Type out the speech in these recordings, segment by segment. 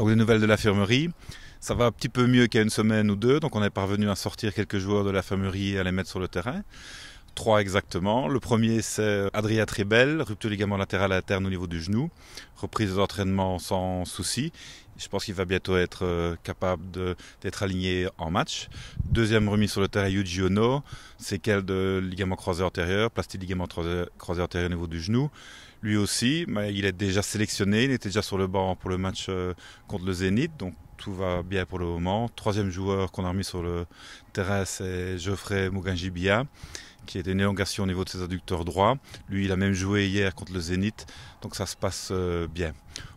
Donc les nouvelles de l'infirmerie. Ça va un petit peu mieux qu'il y a une semaine ou deux, donc on est parvenu à sortir quelques joueurs de l'infirmerie et à les mettre sur le terrain. Trois exactement. Le premier, c'est Adria Tribel, rupture ligament latéral interne au niveau du genou, reprise d'entraînement sans souci. Je pense qu'il va bientôt être euh, capable d'être aligné en match. Deuxième remis sur le terrain, Yuji Ono, séquelle de ligament croisé antérieur, plastie ligament croisé antérieur au niveau du genou. Lui aussi, il est déjà sélectionné, il était déjà sur le banc pour le match euh, contre le Zénith, donc tout va bien pour le moment. Troisième joueur qu'on a remis sur le terrain, c'est Geoffrey Mugangibia qui est une élongation au niveau de ses adducteurs droits. Lui, il a même joué hier contre le Zénith, donc ça se passe euh, bien.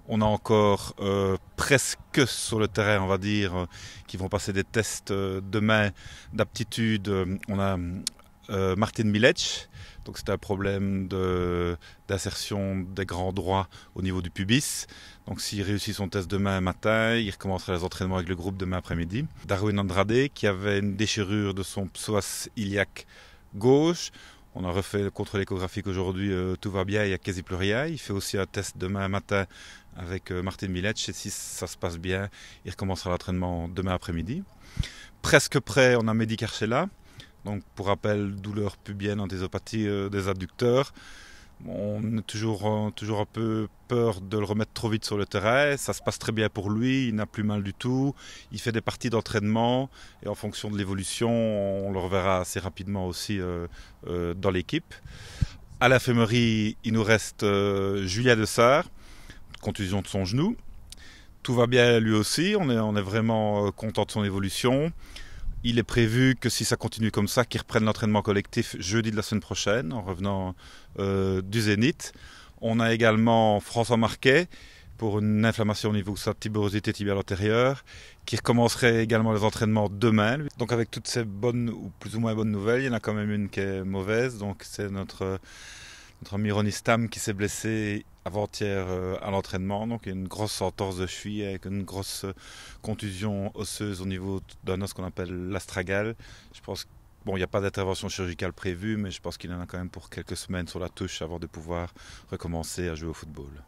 On a encore euh, presque sur le terrain, on va dire, euh, qui vont passer des tests demain d'aptitude. On a Martin Milec, donc c'est un problème d'insertion des grands droits au niveau du pubis. Donc s'il réussit son test demain matin, il recommencera les entraînements avec le groupe demain après-midi. Darwin Andrade, qui avait une déchirure de son psoas iliaque gauche. On a refait le contrôle échographique aujourd'hui, euh, tout va bien, il n'y a quasi plus rien. Il fait aussi un test demain matin avec euh, Martin Milec. Et si ça se passe bien, il recommencera l'entraînement demain après-midi. Presque prêt, on a Mehdi Karchela. Donc, pour rappel, douleur pubienne, en euh, des adducteurs on a toujours, euh, toujours un peu peur de le remettre trop vite sur le terrain. Ça se passe très bien pour lui, il n'a plus mal du tout. Il fait des parties d'entraînement et en fonction de l'évolution, on le reverra assez rapidement aussi euh, euh, dans l'équipe. À l'infirmerie, il nous reste Julia de contusion de son genou. Tout va bien lui aussi, on est, on est vraiment content de son évolution. Il est prévu que si ça continue comme ça, qu'ils reprennent l'entraînement collectif jeudi de la semaine prochaine en revenant euh, du Zénith. On a également François Marquet pour une inflammation au niveau de sa tibérosité tibiale antérieure, qui recommencerait également les entraînements demain. Donc avec toutes ces bonnes ou plus ou moins bonnes nouvelles, il y en a quand même une qui est mauvaise. Donc c'est notre, ami Ronny Stam qui s'est blessé avant-hier euh, à l'entraînement, donc une grosse entorse de cheville avec une grosse euh, contusion osseuse au niveau d'un os qu'on appelle l'astragale. Je pense Bon, il n'y a pas d'intervention chirurgicale prévue, mais je pense qu'il y en a quand même pour quelques semaines sur la touche avant de pouvoir recommencer à jouer au football.